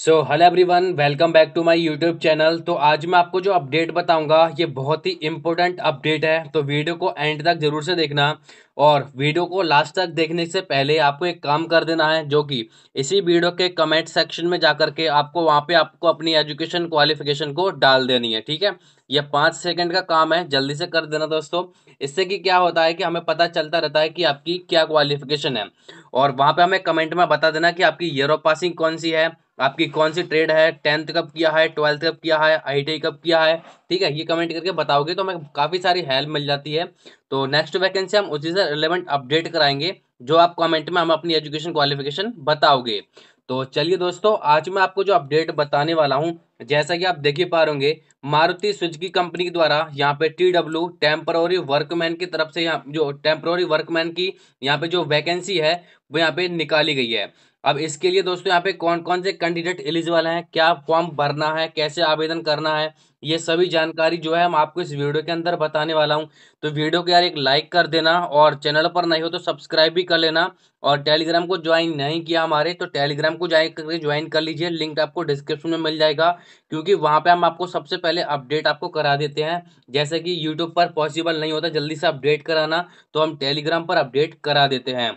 so hello everyone welcome back to my YouTube channel तो आज मैं आपको जो अपडेट बताऊंगा ये बहुत ही इंपॉर्टेंट अपडेट है तो वीडियो को एंड तक जरूर से देखना और वीडियो को लास्ट तक देखने से पहले आपको एक काम कर देना है जो कि इसी वीडियो के कमेंट सेक्शन में जा के आपको वहाँ पे आपको अपनी एजुकेशन क्वालिफिकेशन को डाल देनी है ठीक है यह पाँच सेकंड का काम है जल्दी से कर देना दोस्तों इससे कि क्या होता है कि हमें पता चलता रहता है कि आपकी क्या क्वालिफिकेशन है और वहाँ पर हमें कमेंट में बता देना कि आपकी ईयर ऑफ पासिंग कौन सी है आपकी कौन सी ट्रेड है टेंथ कब किया है ट्वेल्थ कब किया है आई कब किया है ठीक है ये कमेंट करके बताओगे तो हमें काफ़ी सारी हेल्प मिल जाती है तो नेक्स्ट वैकेंसी हम उसी से रिलेवेंट अपडेट कराएंगे जो आप कमेंट में हम अपनी एजुकेशन क्वालिफिकेशन बताओगे तो चलिए दोस्तों आज मैं आपको जो अपडेट बताने वाला हूँ जैसा कि आप देख ही पा रहे मारुति की कंपनी के द्वारा यहाँ पे टी डब्ल्यू टेम्प्रोरी वर्कमैन की तरफ से यहाँ जो टेम्प्रोरी वर्कमैन की यहाँ पे जो वैकेंसी है वो यहाँ पे निकाली गई है अब इसके लिए दोस्तों यहाँ पे कौन कौन से कैंडिडेट एलिजिबल हैं क्या फॉर्म भरना है कैसे आवेदन करना है ये सभी जानकारी जो है हम आपको इस वीडियो के अंदर बताने वाला हूँ तो वीडियो को यार एक लाइक कर देना और चैनल पर नहीं हो तो सब्सक्राइब भी कर लेना और टेलीग्राम को ज्वाइन नहीं किया हमारे तो टेलीग्राम को ज्वाइन करके ज्वाइन कर लीजिए लिंक आपको डिस्क्रिप्शन में मिल जाएगा क्योंकि वहाँ पर हम आपको सबसे पहले अपडेट आपको करा देते हैं जैसे कि यूट्यूब पर पॉसिबल नहीं होता जल्दी से अपडेट कराना तो हम टेलीग्राम पर अपडेट करा देते हैं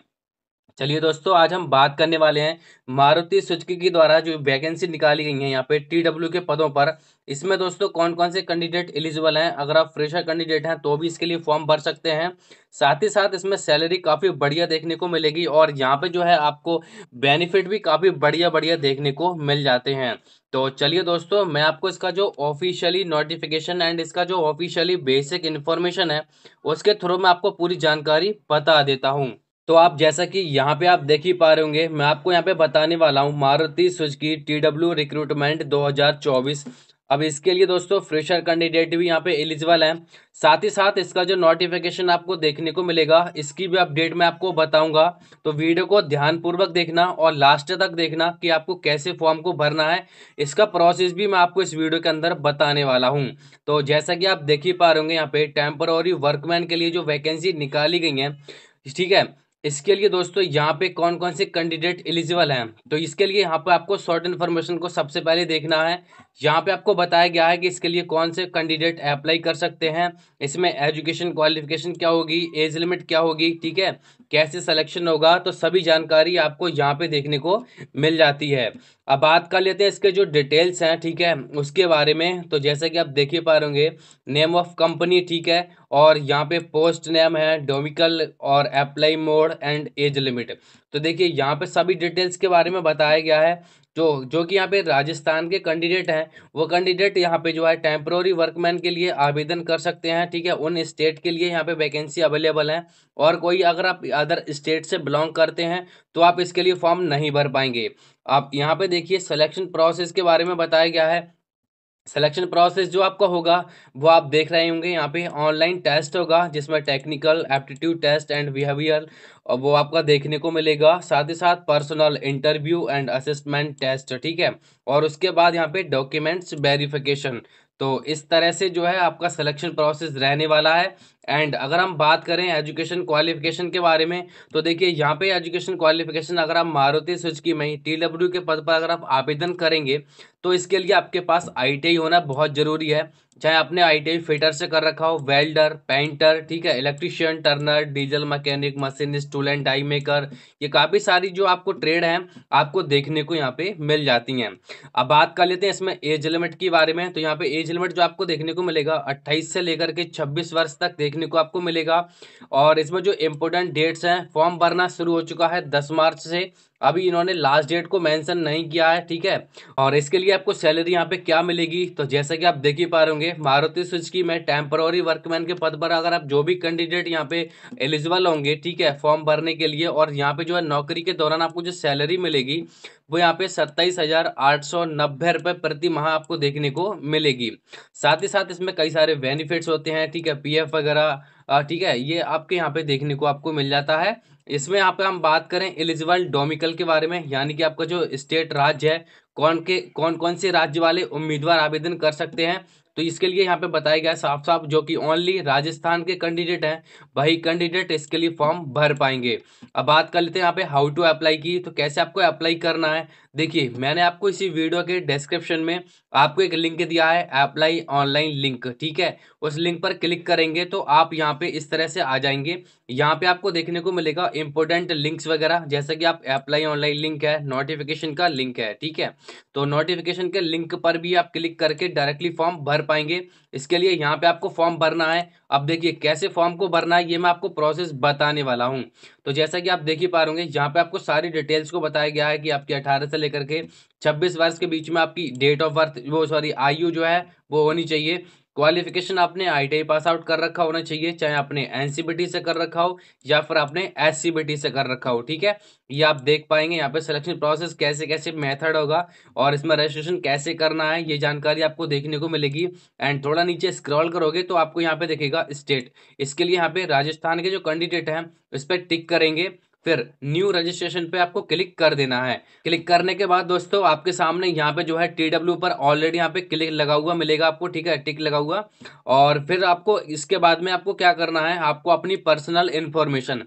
चलिए दोस्तों आज हम बात करने वाले हैं मारुति सुजुकी के द्वारा जो वैकेंसी निकाली गई है यहाँ पे टी डब्ल्यू के पदों पर इसमें दोस्तों कौन कौन से कैंडिडेट एलिजिबल हैं अगर आप फ्रेशर कैंडिडेट हैं तो भी इसके लिए फॉर्म भर सकते हैं साथ ही साथ इसमें सैलरी काफ़ी बढ़िया देखने को मिलेगी और यहाँ पे जो है आपको बेनिफिट भी काफ़ी बढ़िया बढ़िया देखने को मिल जाते हैं तो चलिए दोस्तों मैं आपको इसका जो ऑफिशियली नोटिफिकेशन एंड इसका जो ऑफिशियली बेसिक इन्फॉर्मेशन है उसके थ्रू मैं आपको पूरी जानकारी बता देता हूँ तो आप जैसा कि यहाँ पे आप देख ही पा रहे होंगे मैं आपको यहाँ पे बताने वाला हूँ Maruti Suzuki T W recruitment 2024 अब इसके लिए दोस्तों फ्रेशर कैंडिडेट भी यहाँ पे एलिजिबल हैं साथ ही साथ इसका जो नोटिफिकेशन आपको देखने को मिलेगा इसकी भी अपडेट मैं आपको बताऊंगा तो वीडियो को ध्यानपूर्वक देखना और लास्ट तक देखना कि आपको कैसे फॉर्म को भरना है इसका प्रोसेस भी मैं आपको इस वीडियो के अंदर बताने वाला हूँ तो जैसा कि आप देख ही पा रहे होंगे यहाँ पे टेम्पररी वर्कमैन के लिए जो वैकेंसी निकाली गई है ठीक है इसके लिए दोस्तों यहाँ पे कौन कौन से कैंडिडेट एलिजिबल हैं तो इसके लिए यहाँ पे आपको शॉर्ट इन्फॉर्मेशन को सबसे पहले देखना है यहाँ पे आपको बताया गया है कि इसके लिए कौन से कैंडिडेट अप्लाई कर सकते हैं इसमें एजुकेशन क्वालिफिकेशन क्या होगी एज लिमिट क्या होगी ठीक है कैसे सिलेक्शन होगा तो सभी जानकारी आपको यहाँ पे देखने को मिल जाती है अब बात कर लेते हैं इसके जो डिटेल्स हैं ठीक है उसके बारे में तो जैसे कि आप देख ही पा रहे नेम ऑफ कंपनी ठीक है और यहाँ पे पोस्ट नेम है डोमिकल और apply mode and age limit तो देखिए यहाँ पे सभी डिटेल्स के बारे में बताया गया है जो जो कि यहाँ पे राजस्थान के कैंडिडेट हैं वो कैंडिडेट यहाँ पे जो है टेम्प्रोरी वर्कमैन के लिए आवेदन कर सकते हैं ठीक है उन स्टेट के लिए यहाँ पे वैकेंसी अवेलेबल है और कोई अगर आप अदर स्टेट से बिलोंग करते हैं तो आप इसके लिए फॉर्म नहीं भर पाएंगे आप यहाँ पे देखिए सिलेक्शन प्रोसेस के बारे में बताया गया है सिलेक्शन प्रोसेस जो आपका होगा वो आप देख रहे होंगे यहाँ पे ऑनलाइन टेस्ट होगा जिसमें technical aptitude test and behaviour वो आपका देखने को मिलेगा साथ ही साथ personal interview and assessment test ठीक है और उसके बाद यहाँ पे डॉक्यूमेंट्स वेरिफिकेशन तो इस तरह से जो है आपका सिलेक्शन प्रोसेस रहने वाला है एंड अगर हम बात करें एजुकेशन क्वालिफिकेशन के बारे में तो देखिए यहाँ पे एजुकेशन क्वालिफिकेशन अगर आप मारुति सुजुकी में टी डब्ल्यू के पद पर अगर आप आवेदन करेंगे तो इसके लिए आपके पास आई होना बहुत ज़रूरी है चाहे आपने आई फिटर से कर रखा हो वेल्डर पेंटर ठीक है electrician turner diesel mechanic machinist tool and die maker ये काफ़ी सारी जो आपको ट्रेड हैं आपको देखने को यहाँ पे मिल जाती हैं अब बात कर लेते हैं इसमें एज लिमिट के बारे में तो यहाँ पे एज लिमिट जो आपको देखने को मिलेगा अट्ठाईस से लेकर के छब्बीस वर्ष तक देखने को आपको मिलेगा और इसमें जो इम्पोर्टेंट डेट्स हैं फॉर्म भरना शुरू हो चुका है दस मार्च से अभी इन्होंने लास्ट डेट को मेंशन नहीं किया है ठीक है और इसके लिए आपको सैलरी यहाँ पे क्या मिलेगी तो जैसा कि आप देख ही पा रहे होंगे मारुति की में टेम्पररी वर्कमैन के पद पर अगर आप जो भी कैंडिडेट यहाँ पे एलिजिबल होंगे ठीक है फॉर्म भरने के लिए और यहाँ पे जो है नौकरी के दौरान आपको जो सैलरी मिलेगी वो यहाँ पे सत्ताईस हजार आठ सौ नब्बे रुपये प्रति माह आपको देखने को मिलेगी साथ ही साथ इसमें कई सारे बेनिफिट्स होते हैं ठीक है पीएफ वगैरह ठीक है ये आपके यहाँ पे देखने को आपको मिल जाता है इसमें आप हम बात करें एलिजिबल डोमिकल के बारे में यानी कि आपका जो स्टेट राज्य है कौन के कौन कौन से राज्य वाले उम्मीदवार आवेदन कर सकते हैं तो इसके लिए यहाँ पे बताया गया साफ साफ जो कि ओनली राजस्थान के कैंडिडेट हैं वही कैंडिडेट इसके लिए फॉर्म भर पाएंगे अब बात कर लेते हैं यहाँ पे हाउ टू अप्लाई की तो कैसे आपको अप्लाई करना है देखिए मैंने आपको इसी वीडियो के डिस्क्रिप्शन में आपको एक लिंक दिया है अप्लाई ऑनलाइन लिंक ठीक है उस लिंक पर क्लिक करेंगे तो आप यहाँ पे इस तरह से आ जाएंगे यहाँ पे आपको देखने को मिलेगा इंपॉर्टेंट लिंक्स वगैरह जैसे कि आप अप्लाई ऑनलाइन लिंक है नोटिफिकेशन का लिंक है ठीक है तो नोटिफिकेशन के लिंक पर भी आप क्लिक करके डायरेक्टली फॉर्म भर पाएंगे इसके लिए यहाँ पे आपको फॉर्म भरना है अब देखिए कैसे फॉर्म को भरना है ये मैं आपको प्रोसेस बताने वाला हूँ तो जैसा कि आप देख ही पा रहे यहाँ पे आपको सारी डिटेल्स को बताया गया है कि आपकी अठारह से लेकर के छब्बीस वर्ष के बीच में आपकी डेट ऑफ बर्थ वो सॉरी आयु जो है वो होनी चाहिए क्वालिफिकेशन आपने आई पास आउट कर रखा होना चाहिए चाहे आपने एनसीबीटी से कर रखा हो या फिर आपने एससीबीटी से कर रखा हो ठीक है ये आप देख पाएंगे यहाँ पे सिलेक्शन प्रोसेस कैसे कैसे मेथड होगा और इसमें रजिस्ट्रेशन कैसे करना है ये जानकारी आपको देखने को मिलेगी एंड थोड़ा नीचे स्क्रॉल करोगे तो आपको यहाँ पे देखेगा स्टेट इसके लिए यहाँ पे राजस्थान के जो कैंडिडेट हैं उस पर टिक करेंगे फिर न्यू रजिस्ट्रेशन पे आपको क्लिक कर देना है क्लिक करने के बाद दोस्तों आपके सामने यहाँ पे जो है टी डब्ल्यू पर ऑलरेडी यहाँ पे क्लिक लगा हुआ मिलेगा आपको ठीक है टिक लगा हुआ और फिर आपको इसके बाद में आपको क्या करना है आपको अपनी पर्सनल इन्फॉर्मेशन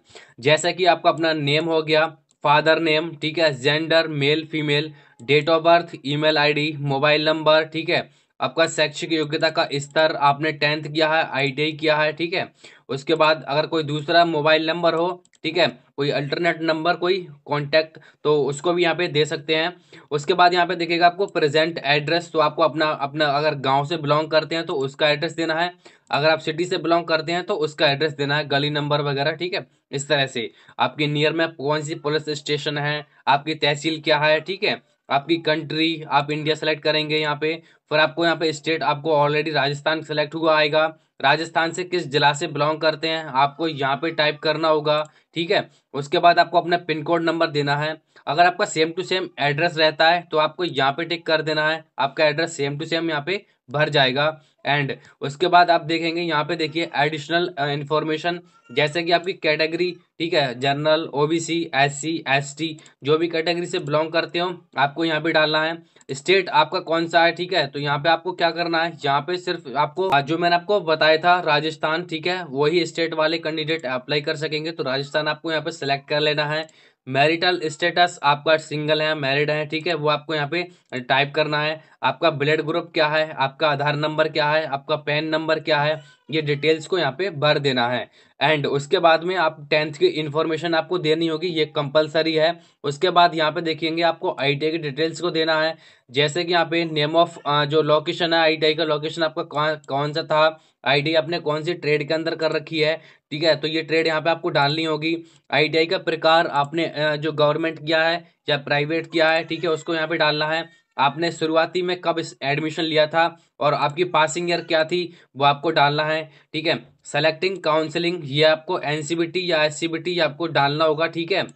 जैसे कि आपका अपना नेम हो गया फादर नेम ठीक है gender male female date of birth email ID mobile number ठीक है आपका शैक्षिक योग्यता का स्तर आपने टेंथ किया है आईटीआई किया है ठीक है उसके बाद अगर कोई दूसरा मोबाइल नंबर हो ठीक है कोई अल्टरनेट नंबर कोई कांटेक्ट तो उसको भी यहाँ पे दे सकते हैं उसके बाद यहाँ पे देखिएगा आपको प्रेजेंट एड्रेस तो आपको अपना अपना अगर गांव से बिलोंग करते हैं तो उसका एड्रेस देना है अगर आप सिटी से बिलोंग करते हैं तो उसका एड्रेस देना है गली नंबर वगैरह ठीक है इस तरह से आपके नियर में कौन सी पुलिस स्टेशन है आपकी तहसील क्या है ठीक है आपकी कंट्री आप इंडिया सेलेक्ट करेंगे यहाँ पे फिर आपको यहाँ पे स्टेट आपको ऑलरेडी राजस्थान सेलेक्ट हुआ आएगा राजस्थान से किस जिला से बिलोंग करते हैं आपको यहाँ पे टाइप करना होगा ठीक है उसके बाद आपको अपना पिन कोड नंबर देना है अगर आपका सेम टू सेम एड्रेस रहता है तो आपको यहाँ पे टिक कर देना है आपका एड्रेस सेम टू सेम यहाँ पे भर जाएगा एंड उसके बाद आप देखेंगे यहाँ पे देखिए एडिशनल इन्फॉर्मेशन uh, जैसे कि आपकी कैटेगरी ठीक है जनरल ओबीसी एससी एसटी जो भी कैटेगरी से बिलोंग करते हो आपको यहाँ पे डालना है स्टेट आपका कौन सा है ठीक है तो यहाँ पे आपको क्या करना है यहाँ पे सिर्फ आपको जो मैंने आपको बताया था राजस्थान ठीक है वही स्टेट वाले कैंडिडेट अप्लाई कर सकेंगे तो राजस्थान आपको यहाँ पे सिलेक्ट कर लेना है मैरिटल स्टेटस आपका सिंगल है मैरिड है ठीक है वो आपको यहाँ पे टाइप करना है आपका ब्लड ग्रुप क्या है आपका आधार नंबर क्या है आपका पैन नंबर क्या है ये डिटेल्स को यहाँ पे भर देना है एंड उसके बाद में आप टेंथ की इन्फॉर्मेशन आपको देनी होगी ये कंपलसरी है उसके बाद यहाँ पे देखेंगे आपको आई की डिटेल्स को देना है जैसे कि यहाँ पे नेम ऑफ जो लोकेशन है आई का लोकेशन आपका कौन कौन सा था आई आपने कौन सी ट्रेड के अंदर कर रखी है ठीक है तो ये ट्रेड यहाँ पे आपको डालनी होगी आई का प्रकार आपने जो गवर्नमेंट किया है या प्राइवेट किया है ठीक है उसको यहाँ पे डालना है आपने शुरुआती में कब इस एडमिशन लिया था और आपकी पासिंग ईयर क्या थी वो आपको डालना है ठीक है सेलेक्टिंग काउंसलिंग ये आपको एन या एस ये आपको डालना होगा ठीक है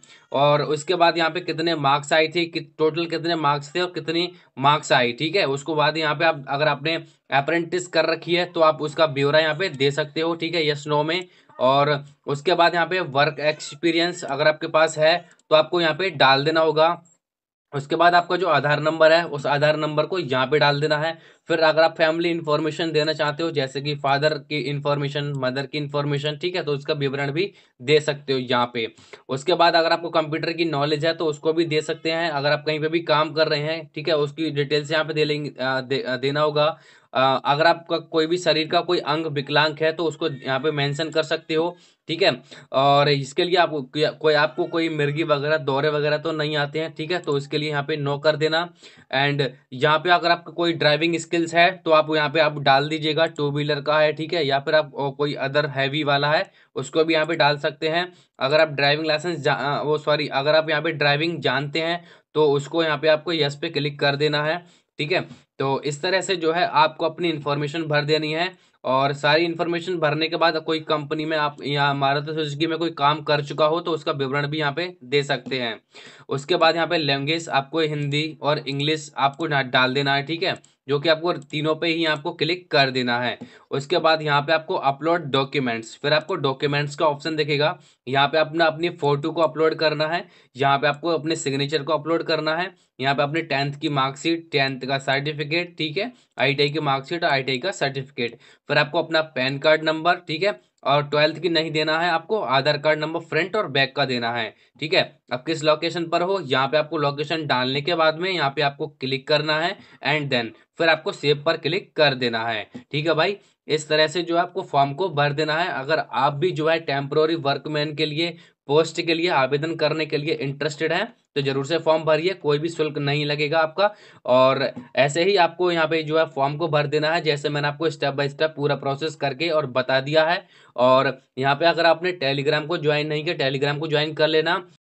और उसके बाद यहाँ पे कितने मार्क्स आए थे कि, टोटल कितने मार्क्स थे और कितनी मार्क्स आई ठीक है उसको बाद यहाँ पे आप अगर आपने अप्रेंटिस कर रखी है तो आप उसका ब्यौरा यहाँ पे दे सकते हो ठीक है यस नो में और उसके बाद यहाँ पे वर्क एक्सपीरियंस अगर आपके पास है तो आपको यहाँ पे डाल देना होगा उसके बाद आपका जो आधार नंबर है उस आधार नंबर को यहाँ पे डाल देना है फिर अगर आप फैमिली इन्फॉर्मेशन देना चाहते हो जैसे कि फादर की इन्फॉर्मेशन मदर की इन्फॉर्मेशन ठीक है तो उसका विवरण भी दे सकते हो यहाँ पे उसके बाद अगर आपको कंप्यूटर की नॉलेज है तो उसको भी दे सकते हैं अगर आप कहीं पे भी काम कर रहे हैं ठीक है उसकी डिटेल्स यहाँ पे दे लेंगे दे, देना होगा अगर आपका कोई भी शरीर का कोई अंग विकलांग है तो उसको यहाँ पे मेंशन कर सकते हो ठीक है और इसके लिए आप कोई आपको कोई मिर्गी वगैरह दौरे वगैरह तो नहीं आते हैं ठीक है तो इसके लिए यहाँ पे नो कर देना एंड यहाँ पे अगर आपका कोई ड्राइविंग स्किल व्हीकल्स है तो आप यहाँ पे आप डाल दीजिएगा टू व्हीलर का है ठीक है या फिर आप कोई अदर हैवी वाला है उसको भी यहाँ पे डाल सकते हैं अगर आप ड्राइविंग लाइसेंस वो सॉरी अगर आप यहाँ पे ड्राइविंग जानते हैं तो उसको यहाँ पे आपको यस पे क्लिक कर देना है ठीक है तो इस तरह से जो है आपको अपनी इन्फॉर्मेशन भर देनी है और सारी इन्फॉर्मेशन भरने के बाद कोई कंपनी में आप यहाँ मारुति सुजुकी में कोई काम कर चुका हो तो उसका विवरण भी यहाँ पे दे सकते हैं उसके बाद यहाँ पे लैंग्वेज आपको हिंदी और इंग्लिश आपको डाल देना है ठीक है जो कि आपको तीनों पे ही आपको क्लिक कर देना है उसके बाद यहाँ पे आपको अपलोड डॉक्यूमेंट्स फिर आपको डॉक्यूमेंट्स का ऑप्शन देखेगा यहाँ पे अपना अपनी फ़ोटो को अपलोड करना है यहाँ पे आपको अपने सिग्नेचर को अपलोड करना है यहाँ पे अपने टेंथ की मार्कशीट टेंथ का सर्टिफिकेट ठीक है आई की मार्कशीट और आई का सर्टिफिकेट फिर आपको अपना पैन कार्ड नंबर ठीक है और ट्वेल्थ की नहीं देना है आपको आधार कार्ड नंबर फ्रंट और बैक का देना है ठीक है अब किस लोकेशन पर हो यहाँ पे आपको लोकेशन डालने के बाद में यहाँ पे आपको क्लिक करना है एंड देन फिर आपको सेव पर क्लिक कर देना है ठीक है भाई इस तरह से जो है आपको फॉर्म को भर देना है अगर आप भी जो है टेम्प्रोरी वर्कमैन के लिए पोस्ट के लिए आवेदन करने के लिए इंटरेस्टेड हैं तो जरूर से फॉर्म भरिए कोई भी शुल्क नहीं लगेगा आपका और ऐसे ही आपको यहाँ पे जो है फॉर्म को भर देना है जैसे मैंने आपको स्टेप बाय स्टेप पूरा प्रोसेस करके और बता दिया है और यहाँ पे अगर आपने टेलीग्राम को ज्वाइन नहीं किया टेलीग्राम को ज्वाइन कर लेना